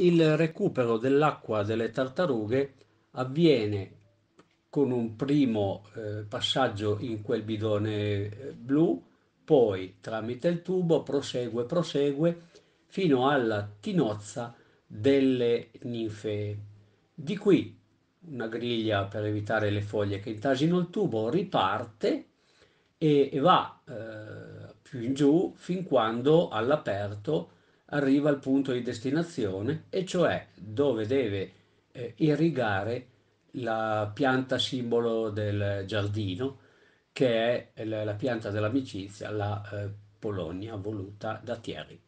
il recupero dell'acqua delle tartarughe avviene con un primo eh, passaggio in quel bidone eh, blu, poi tramite il tubo prosegue, prosegue fino alla tinozza delle ninfee. Di qui una griglia per evitare le foglie che intasino il tubo, riparte e, va eh, più in giù fin quando all'aperto arriva al punto di destinazione, e cioè dove deve eh, irrigare la pianta simbolo del giardino, che è la, pianta dell'amicizia, la eh, Polonia voluta da Thierry.